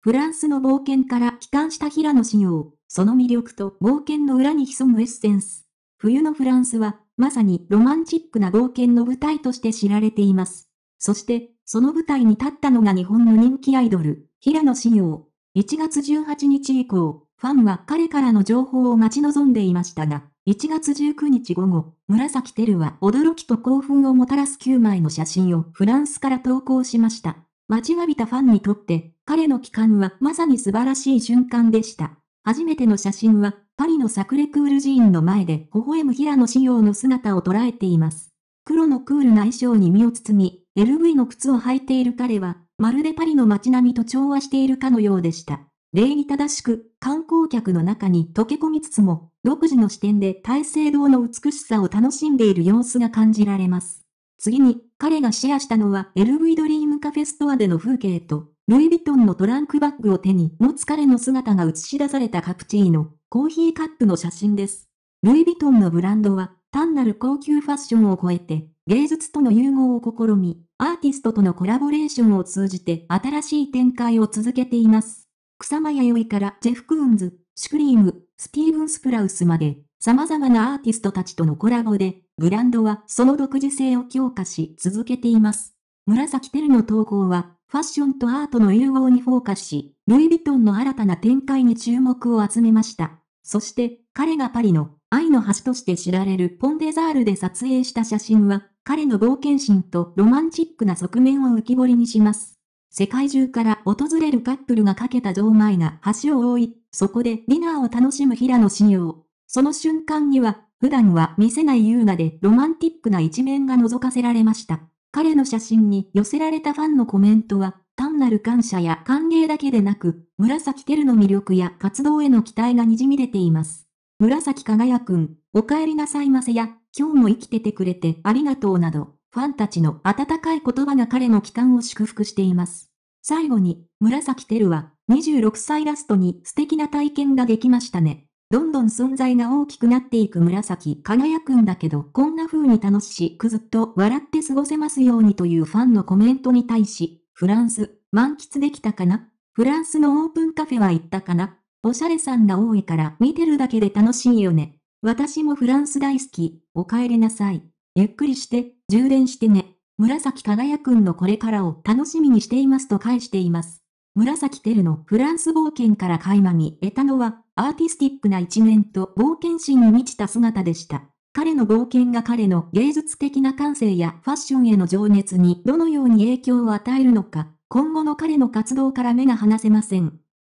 フランスの冒険から帰還した平野紫耀、その魅力と冒険の裏に潜むエッセンス。冬のフランスは、まさにロマンチックな冒険の舞台として知られています。そして、その舞台に立ったのが日本の人気アイドル、平野紫耀。1月18日以降、ファンは彼からの情報を待ち望んでいましたが、1月19日午後、紫テルは驚きと興奮をもたらす9枚の写真をフランスから投稿しました。待ちわびたファンにとって、彼の帰還はまさに素晴らしい瞬間でした。初めての写真は、パリのサクレクール寺院の前で微笑む平野紫耀の姿を捉えています。黒のクールな衣装に身を包み、LV の靴を履いている彼は、まるでパリの街並みと調和しているかのようでした。礼儀正しく、観光客の中に溶け込みつつも、独自の視点で大聖堂の美しさを楽しんでいる様子が感じられます。次に、彼がシェアしたのは LV ドリームカフェストアでの風景と、ルイ・ヴィトンのトランクバッグを手に持つ彼の姿が映し出されたカプチーノ、コーヒーカップの写真です。ルイ・ヴィトンのブランドは、単なる高級ファッションを超えて、芸術との融合を試み、アーティストとのコラボレーションを通じて新しい展開を続けています。草間弥生からジェフ・クーンズ、シクリーム、スティーブン・スプラウスまで、様々なアーティストたちとのコラボで、ブランドはその独自性を強化し続けています。紫テルの投稿は、ファッションとアートの融合にフォーカスし、ルイ・ヴィトンの新たな展開に注目を集めました。そして、彼がパリの愛の橋として知られるポンデザールで撮影した写真は、彼の冒険心とロマンチックな側面を浮き彫りにします。世界中から訪れるカップルがかけた造前が橋を覆い、そこでディナーを楽しむ平野紫耀。その瞬間には、普段は見せない優雅でロマンティックな一面が覗かせられました。彼の写真に寄せられたファンのコメントは、単なる感謝や歓迎だけでなく、紫テルの魅力や活動への期待が滲み出ています。紫輝くん、お帰りなさいませや、今日も生きててくれてありがとうなど、ファンたちの温かい言葉が彼の帰還を祝福しています。最後に、紫テルは、26歳ラストに素敵な体験ができましたね。どんどん存在が大きくなっていく紫輝くんだけどこんな風に楽しくずっと笑って過ごせますようにというファンのコメントに対し、フランス、満喫できたかなフランスのオープンカフェは行ったかなおしゃれさんが多いから見てるだけで楽しいよね。私もフランス大好き、お帰りなさい。ゆっくりして、充電してね。紫輝くんのこれからを楽しみにしていますと返しています。紫テルのフランス冒険から垣間見得たのは、アーティスティックな一面と冒険心に満ちた姿でした。彼の冒険が彼の芸術的な感性やファッションへの情熱にどのように影響を与えるのか、今後の彼の活動から目が離せません。